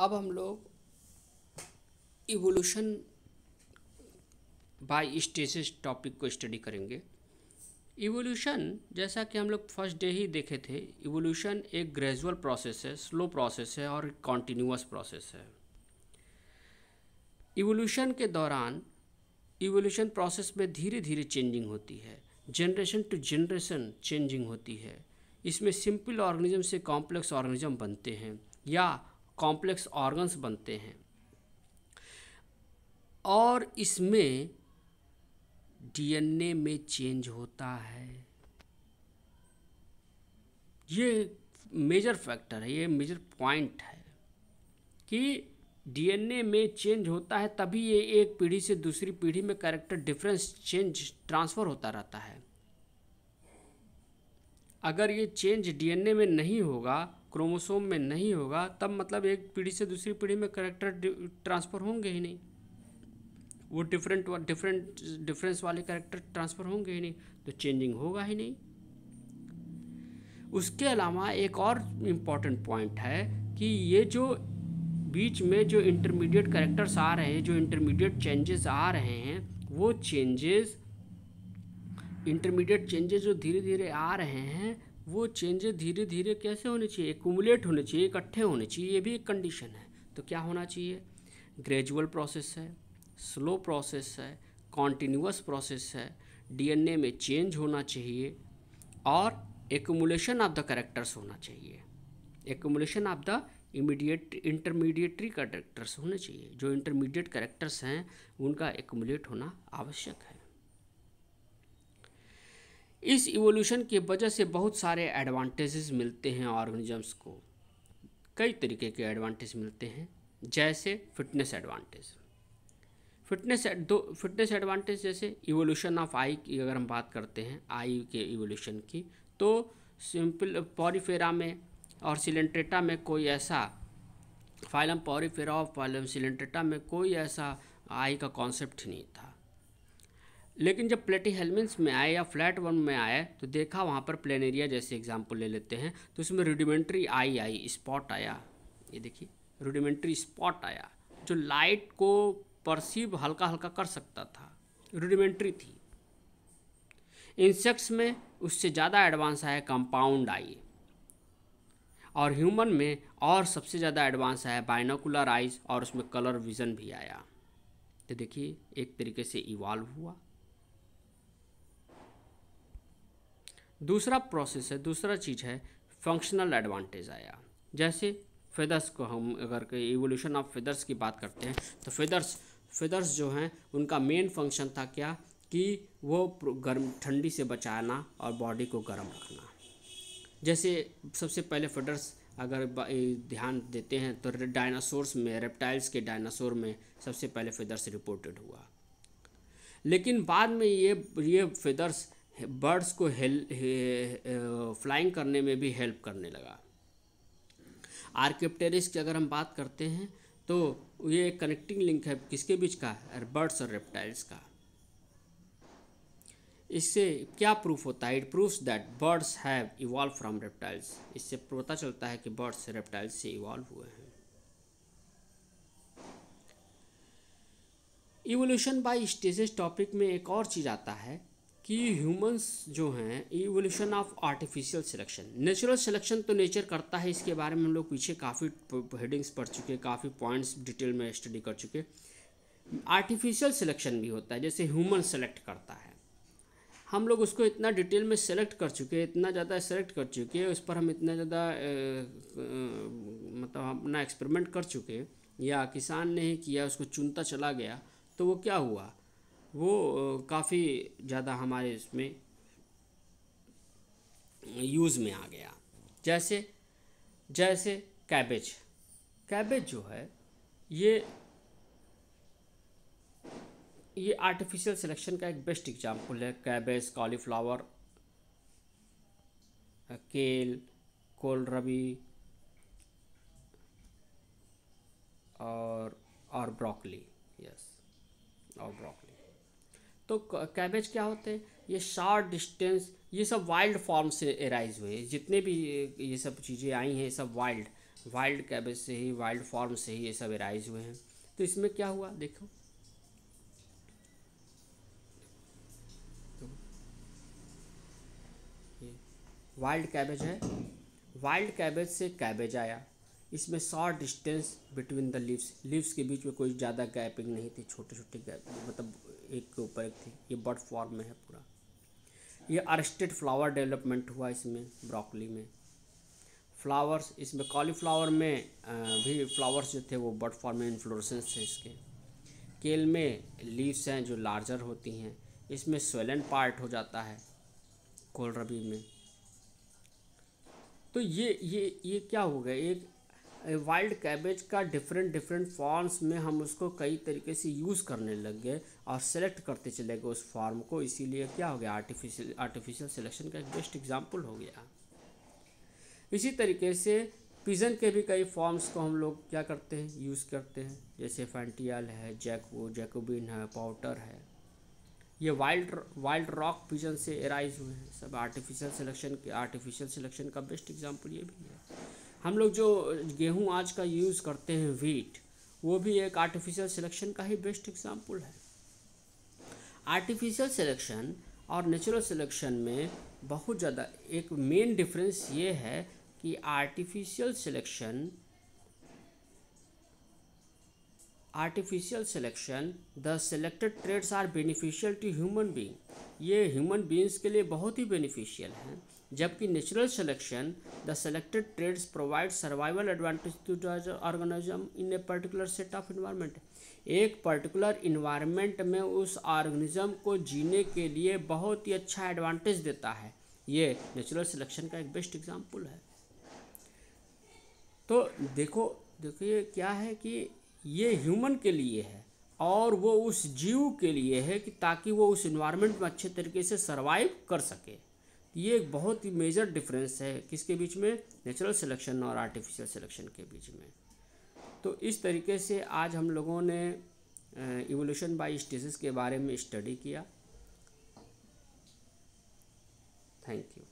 अब हम लोग इवोल्यूशन बाय स्टेजेस टॉपिक को स्टडी करेंगे इवोल्यूशन जैसा कि हम लोग फर्स्ट डे ही देखे थे इवोल्यूशन एक ग्रेजुअल प्रोसेस है स्लो प्रोसेस है और कॉन्टीन्यूस प्रोसेस है इवोल्यूशन के दौरान इवोल्यूशन प्रोसेस में धीरे धीरे चेंजिंग होती है जनरेशन टू जनरेशन चेंजिंग होती है इसमें सिंपल ऑर्गेनिज्म से कॉम्प्लेक्स ऑर्गेनिज्म बनते हैं या कॉम्प्लेक्स ऑर्गन्स बनते हैं और इसमें डीएनए में चेंज होता है ये मेजर फैक्टर है ये मेजर पॉइंट है कि डीएनए में चेंज होता है तभी ये एक पीढ़ी से दूसरी पीढ़ी में कैरेक्टर डिफरेंस चेंज ट्रांसफ़र होता रहता है अगर ये चेंज डीएनए में नहीं होगा क्रोमोसोम में नहीं होगा तब मतलब एक पीढ़ी से दूसरी पीढ़ी में करेक्टर ट्रांसफ़र होंगे ही नहीं वो डिफरेंट डिफरेंट डिफरेंस वाले करेक्टर ट्रांसफ़र होंगे ही नहीं तो चेंजिंग होगा ही नहीं उसके अलावा एक और इम्पॉर्टेंट पॉइंट है कि ये जो बीच में जो इंटरमीडिएट करेक्टर्स आ रहे हैं जो इंटरमीडिएट चेंजेस आ रहे हैं वो चेंजेस इंटरमीडिएट चेंजेस जो धीरे धीरे आ रहे हैं वो चेंजेस धीरे धीरे कैसे होने चाहिए एकूमुलेट होने चाहिए इकट्ठे होने चाहिए ये भी एक कंडीशन है तो क्या होना चाहिए ग्रेजुअल प्रोसेस है स्लो प्रोसेस है कॉन्टीन्यूस प्रोसेस है डीएनए में चेंज होना चाहिए और एकूमुलेशन ऑफ द करेक्टर्स होना चाहिए accumulation of the immediate intermediatory characters होने चाहिए जो इंटरमीडिएट करेक्टर्स हैं उनका एकूमुलेट होना आवश्यक है इस इवोल्यूशन की वजह से बहुत सारे एडवांटेजेस मिलते हैं ऑर्गेनिजम्स को कई तरीके के एडवांटेज मिलते हैं जैसे फिटनेस एडवांटेज फिटनेस दो फिटनेस एडवांटेज जैसे इवोल्यूशन ऑफ आई की अगर हम बात करते हैं आई के इवोल्यूशन की तो सिंपल पॉरीफेरा में और सिलेंट्रेटा में कोई ऐसा फाइलम पॉरीफेरा और फाइलम सिलेंट्रेटा में कोई ऐसा आई का कॉन्सेप्ट नहीं था लेकिन जब प्लेटी हेलमेंट्स में आए या फ्लैट वन में आए तो देखा वहाँ पर प्लेन एरिया जैसे एग्जाम्पल ले लेते हैं तो उसमें रूडिमेंट्री आई आई स्पॉट आया ये देखिए रूडिमेंट्री स्पॉट आया जो लाइट को परसीव हल्का हल्का कर सकता था रूडिमेंट्री थी इंसेक्ट्स में उससे ज़्यादा एडवांस आया कंपाउंड आई और ह्यूमन में और सबसे ज़्यादा एडवांस आया बाइनोकुलर आइज और उसमें कलर विज़न भी आया तो देखिए एक तरीके से इवॉल्व हुआ दूसरा प्रोसेस है दूसरा चीज़ है फंक्शनल एडवांटेज आया जैसे फेदर्स को हम अगर इवोल्यूशन ऑफ फेदर्स की बात करते हैं तो फेदर्स फेदर्स जो हैं उनका मेन फंक्शन था क्या कि वो गर्म ठंडी से बचाना और बॉडी को गर्म रखना जैसे सबसे पहले फेदर्स अगर ध्यान देते हैं तो डायनासोर्स में रेप्टाइल्स के डायनासोर में सबसे पहले फेदर्स रिपोर्टेड हुआ लेकिन बाद में ये ये फेदर्स बर्ड्स को हेल फ्लाइंग करने में भी हेल्प करने लगा आर्किप्टेरिस की अगर हम बात करते हैं तो ये एक कनेक्टिंग लिंक है किसके बीच का बर्ड्स और रेप्टाइल्स का इससे क्या प्रूफ होता है it proofs that birds have evolve from reptiles इससे पता चलता है कि बर्ड्स रेप्टाइल्स से इवॉल्व हुए हैं इवोल्यूशन बाय स्टेजेस टॉपिक में एक और चीज़ आता है कि ह्यूमंस जो हैं evolution of artificial selection natural selection तो नेचर करता है इसके बारे में हम लोग पीछे काफ़ी हेडिंग्स पढ़ चुके काफ़ी पॉइंट्स डिटेल में स्टडी कर चुके आर्टिफिशियल सिलेक्शन भी होता है जैसे ह्यूमन सेलेक्ट करता है हम लोग उसको इतना डिटेल में सेलेक्ट कर चुके हैं इतना ज़्यादा सेलेक्ट कर चुके हैं उस पर हम इतना ज़्यादा मतलब अपना एक्सपेरिमेंट कर चुके या किसान ने ही किया उसको चुनता चला गया तो वो क्या हुआ वो काफ़ी ज़्यादा हमारे इसमें यूज़ में आ गया जैसे जैसे कैबेज कैबेज जो है ये ये आर्टिफिशियल सिलेक्शन का एक बेस्ट एग्जाम्पल है cabbage cauliflower kale kohlrabi और और ब्रोकली यस और ब्रोकली तो कैबेज क्या होते हैं ये शार्ट डिस्टेंस ये सब वाइल्ड फॉर्म से एराइज हुए जितने भी ये सब चीज़ें आई हैं सब वाइल्ड वाइल्ड कैबेज से ही वाइल्ड फॉर्म से ही ये सब एराइज हुए हैं तो इसमें क्या हुआ देखो वाइल्ड कैबेज है वाइल्ड कैबेज से कैबेज आया इसमें short distance between the leaves leaves के बीच में कोई ज़्यादा गैपिंग नहीं थी छोटे छोटे गैप मतलब एक के ऊपर एक थी ये बर्ड फॉर्म में है पूरा ये अरेस्टेड फ्लावर डेवलपमेंट हुआ इसमें ब्रोकली में फ्लावर्स इसमें कॉलीफ्लावर में भी फ्लावर्स जो थे वो बर्ड फॉर्म में इन्फ्लोरसेंस थे इसके केल में लीव्स हैं जो लार्जर होती हैं इसमें स्वेलन पार्ट हो जाता है कोल रबी में तो ये ये ये क्या हो गया एक वाइल्ड कैबेज का डिफरेंट डिफरेंट फॉर्म्स में हम उसको कई तरीके से यूज़ करने लग गए और सेलेक्ट करते चले गए उस फॉर्म को इसीलिए क्या हो गया आर्टिफिशियल आर्टिफिशियल सिलेक्शन का एक बेस्ट एग्जाम्पल हो गया इसी तरीके से पिजन के भी कई फॉर्म्स को हम लोग क्या करते हैं यूज़ करते हैं जैसे फैंटियाल है जैको जैकोबिन है पाउटर है ये वाइल्ड वाइल्ड रॉक पिजन से एराइज हुए हैं सब आर्टिफिशियल सिलेक्शन के आर्टिफिशियल सिलेक्शन का बेस्ट एग्जाम्पल ये भी है हम लोग जो गेहूँ आज का यूज़ करते हैं वीट वो भी एक आर्टिफिशियल सिलेक्शन का ही बेस्ट एग्जाम्पल है आर्टिफिशियल सिलेक्शन और नेचुरल सिलेक्शन में बहुत ज़्यादा एक मेन डिफरेंस ये है कि artificial selection artificial selection the selected traits are beneficial to human being ये ह्यूमन बींग्स के लिए बहुत ही बेनिफिशियल हैं जबकि natural selection the selected traits provide survival advantage to the organism in a particular set of environment एक particular environment में उस ऑर्गेनिज्म को जीने के लिए बहुत ही अच्छा एडवांटेज देता है ये नेचुरल सिलेक्शन का एक बेस्ट एग्जाम्पल है तो देखो देखिए क्या है कि ये ह्यूमन के लिए है और वो उस जीव के लिए है कि ताकि वो उस इन्वायरमेंट में अच्छे तरीके से सर्वाइव कर सके ये एक बहुत ही मेजर डिफरेंस है किसके बीच में नेचुरल सिलेक्शन और आर्टिफिशियल सिलेक्शन के बीच में तो इस तरीके से आज हम लोगों ने इवोल्यूशन बाय स्टेसिस के बारे में स्टडी किया थैंक यू